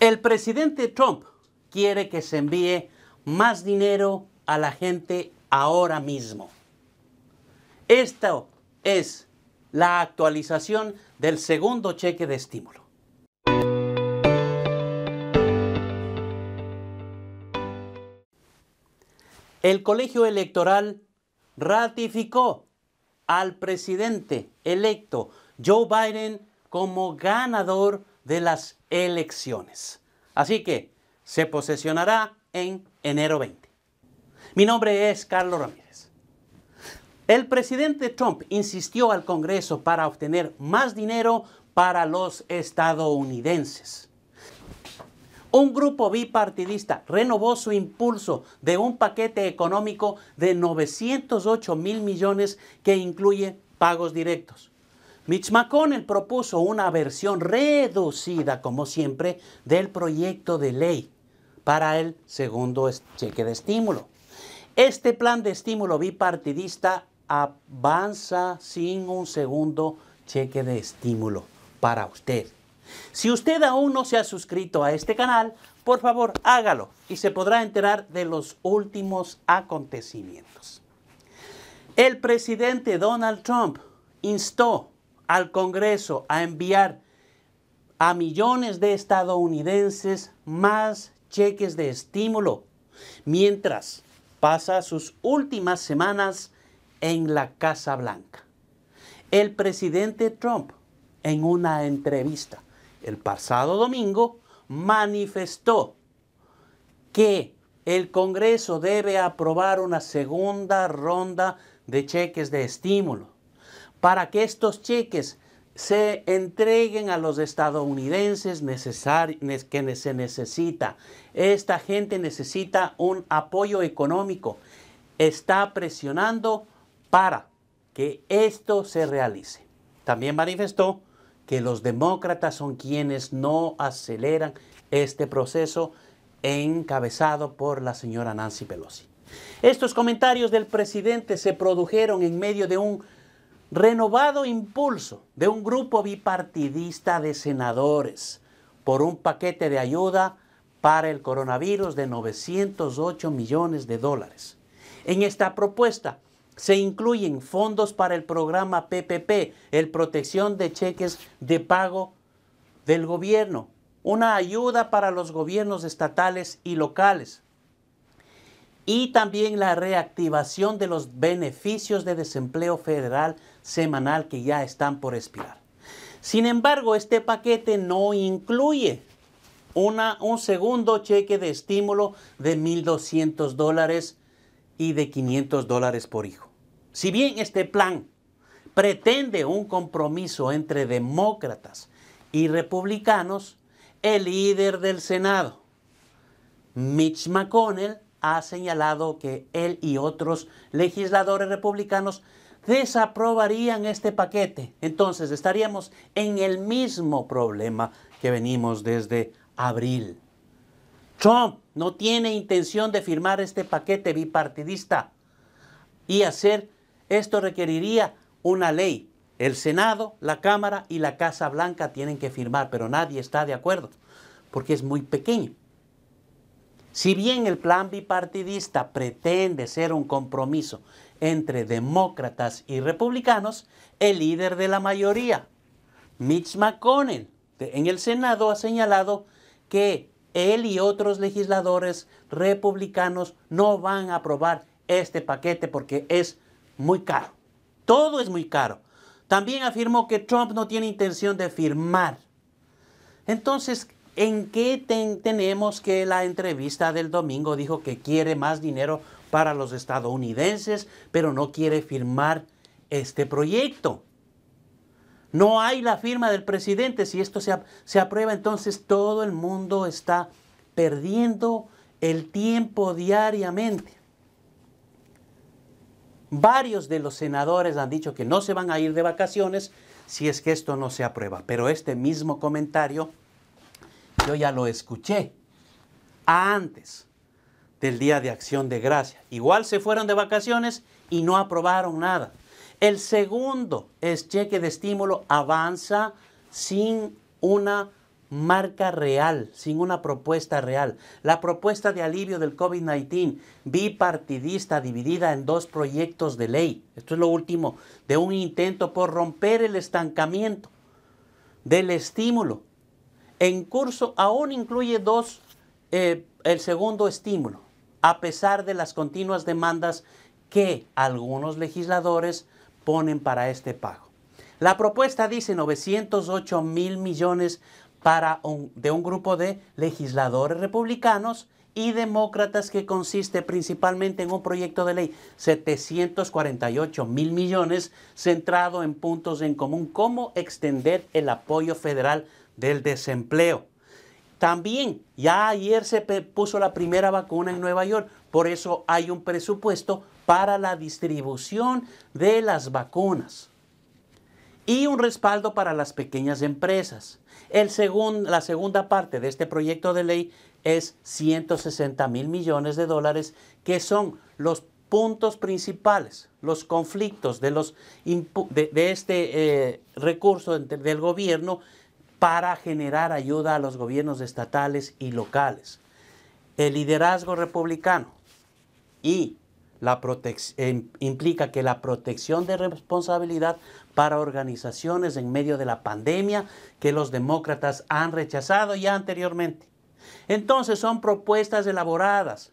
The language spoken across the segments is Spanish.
El presidente Trump quiere que se envíe más dinero a la gente ahora mismo. Esta es la actualización del segundo cheque de estímulo. El colegio electoral ratificó al presidente electo Joe Biden como ganador de las elecciones. Así que se posesionará en enero 20. Mi nombre es Carlos Ramírez. El presidente Trump insistió al Congreso para obtener más dinero para los estadounidenses. Un grupo bipartidista renovó su impulso de un paquete económico de 908 mil millones que incluye pagos directos, Mitch McConnell propuso una versión reducida, como siempre, del proyecto de ley para el segundo cheque de estímulo. Este plan de estímulo bipartidista avanza sin un segundo cheque de estímulo para usted. Si usted aún no se ha suscrito a este canal, por favor hágalo y se podrá enterar de los últimos acontecimientos. El presidente Donald Trump instó al Congreso a enviar a millones de estadounidenses más cheques de estímulo, mientras pasa sus últimas semanas en la Casa Blanca. El presidente Trump, en una entrevista el pasado domingo, manifestó que el Congreso debe aprobar una segunda ronda de cheques de estímulo para que estos cheques se entreguen a los estadounidenses que se necesita. Esta gente necesita un apoyo económico. Está presionando para que esto se realice. También manifestó que los demócratas son quienes no aceleran este proceso encabezado por la señora Nancy Pelosi. Estos comentarios del presidente se produjeron en medio de un renovado impulso de un grupo bipartidista de senadores por un paquete de ayuda para el coronavirus de 908 millones de dólares. En esta propuesta se incluyen fondos para el programa PPP, el protección de cheques de pago del gobierno, una ayuda para los gobiernos estatales y locales, y también la reactivación de los beneficios de desempleo federal semanal que ya están por expirar. Sin embargo, este paquete no incluye una, un segundo cheque de estímulo de 1.200 dólares y de 500 dólares por hijo. Si bien este plan pretende un compromiso entre demócratas y republicanos, el líder del Senado, Mitch McConnell, ha señalado que él y otros legisladores republicanos desaprobarían este paquete. Entonces estaríamos en el mismo problema que venimos desde abril. Trump no tiene intención de firmar este paquete bipartidista y hacer esto requeriría una ley. El Senado, la Cámara y la Casa Blanca tienen que firmar, pero nadie está de acuerdo porque es muy pequeño. Si bien el plan bipartidista pretende ser un compromiso entre demócratas y republicanos, el líder de la mayoría, Mitch McConnell, en el Senado ha señalado que él y otros legisladores republicanos no van a aprobar este paquete porque es muy caro. Todo es muy caro. También afirmó que Trump no tiene intención de firmar. Entonces, ¿En qué tenemos que la entrevista del domingo dijo que quiere más dinero para los estadounidenses, pero no quiere firmar este proyecto? No hay la firma del presidente. Si esto se, se aprueba, entonces todo el mundo está perdiendo el tiempo diariamente. Varios de los senadores han dicho que no se van a ir de vacaciones si es que esto no se aprueba. Pero este mismo comentario yo ya lo escuché antes del Día de Acción de Gracia. Igual se fueron de vacaciones y no aprobaron nada. El segundo es cheque de estímulo avanza sin una marca real, sin una propuesta real. La propuesta de alivio del COVID-19 bipartidista dividida en dos proyectos de ley. Esto es lo último de un intento por romper el estancamiento del estímulo en curso aún incluye dos, eh, el segundo estímulo, a pesar de las continuas demandas que algunos legisladores ponen para este pago. La propuesta dice 908 mil millones para de un grupo de legisladores republicanos y demócratas que consiste principalmente en un proyecto de ley 748 mil millones centrado en puntos en común cómo extender el apoyo federal del desempleo. También ya ayer se puso la primera vacuna en Nueva York, por eso hay un presupuesto para la distribución de las vacunas y un respaldo para las pequeñas empresas. El la segunda parte de este proyecto de ley es 160 mil millones de dólares, que son los puntos principales, los conflictos de, los de, este eh, recurso del gobierno para generar ayuda a los gobiernos estatales y locales. El liderazgo republicano y la em, implica que la protección de responsabilidad para organizaciones en medio de la pandemia que los demócratas han rechazado ya anteriormente. Entonces son propuestas elaboradas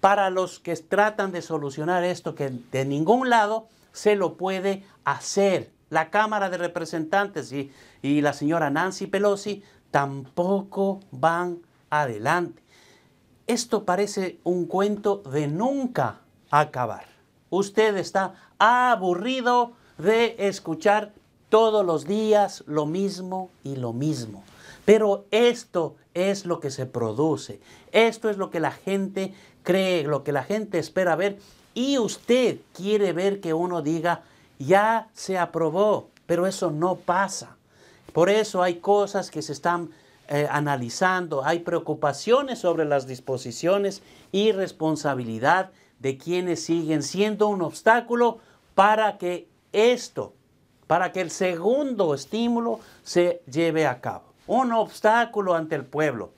para los que tratan de solucionar esto que de ningún lado se lo puede hacer. La Cámara de Representantes y y la señora Nancy Pelosi tampoco van adelante. Esto parece un cuento de nunca acabar. Usted está aburrido de escuchar todos los días lo mismo y lo mismo. Pero esto es lo que se produce, esto es lo que la gente cree, lo que la gente espera ver y usted quiere ver que uno diga, ya se aprobó, pero eso no pasa. Por eso hay cosas que se están eh, analizando, hay preocupaciones sobre las disposiciones y responsabilidad de quienes siguen siendo un obstáculo para que esto, para que el segundo estímulo se lleve a cabo. Un obstáculo ante el pueblo.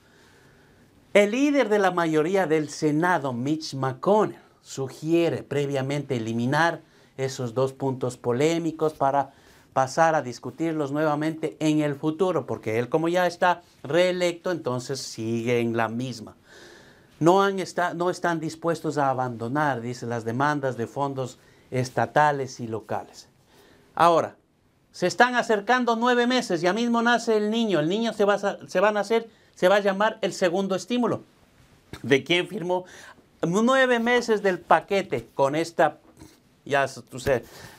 El líder de la mayoría del Senado, Mitch McConnell, sugiere previamente eliminar esos dos puntos polémicos para pasar a discutirlos nuevamente en el futuro, porque él como ya está reelecto, entonces sigue en la misma. No, han no están dispuestos a abandonar, dice, las demandas de fondos estatales y locales. Ahora, se están acercando nueve meses, ya mismo nace el niño, el niño se va a, se a nacer, se va a llamar el segundo estímulo. ¿De quién firmó? Nueve meses del paquete con esta ya tú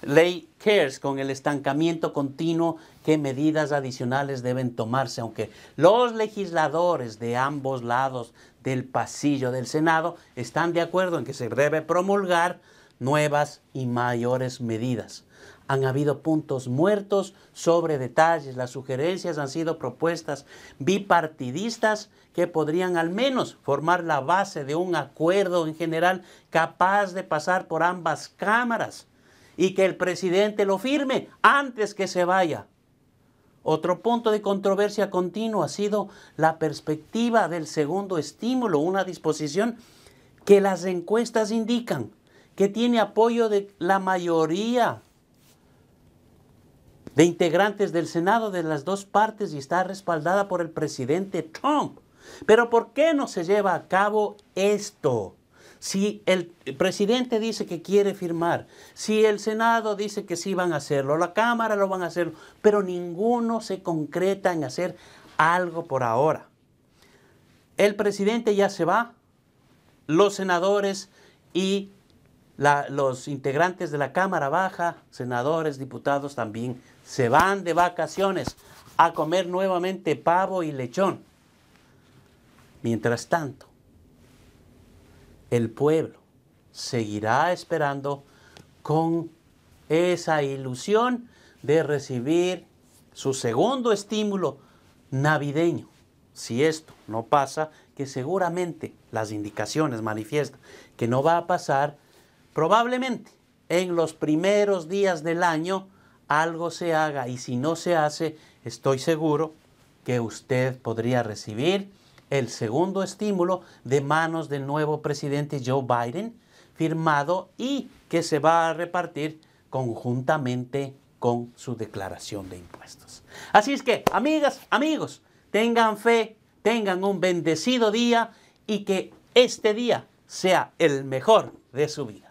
ley CARES con el estancamiento continuo, qué medidas adicionales deben tomarse, aunque los legisladores de ambos lados del pasillo del Senado están de acuerdo en que se debe promulgar nuevas y mayores medidas han habido puntos muertos sobre detalles, las sugerencias han sido propuestas bipartidistas que podrían al menos formar la base de un acuerdo en general capaz de pasar por ambas cámaras y que el presidente lo firme antes que se vaya. Otro punto de controversia continua ha sido la perspectiva del segundo estímulo, una disposición que las encuestas indican que tiene apoyo de la mayoría de integrantes del Senado de las dos partes y está respaldada por el presidente Trump. Pero ¿por qué no se lleva a cabo esto? Si el presidente dice que quiere firmar, si el Senado dice que sí van a hacerlo, la Cámara lo van a hacer, pero ninguno se concreta en hacer algo por ahora. El presidente ya se va, los senadores y los integrantes de la Cámara Baja, senadores, diputados también, se van de vacaciones a comer nuevamente pavo y lechón. Mientras tanto, el pueblo seguirá esperando con esa ilusión de recibir su segundo estímulo navideño. Si esto no pasa, que seguramente las indicaciones manifiestan que no va a pasar, Probablemente en los primeros días del año algo se haga y si no se hace, estoy seguro que usted podría recibir el segundo estímulo de manos del nuevo presidente Joe Biden, firmado y que se va a repartir conjuntamente con su declaración de impuestos. Así es que, amigas, amigos, tengan fe, tengan un bendecido día y que este día sea el mejor de su vida.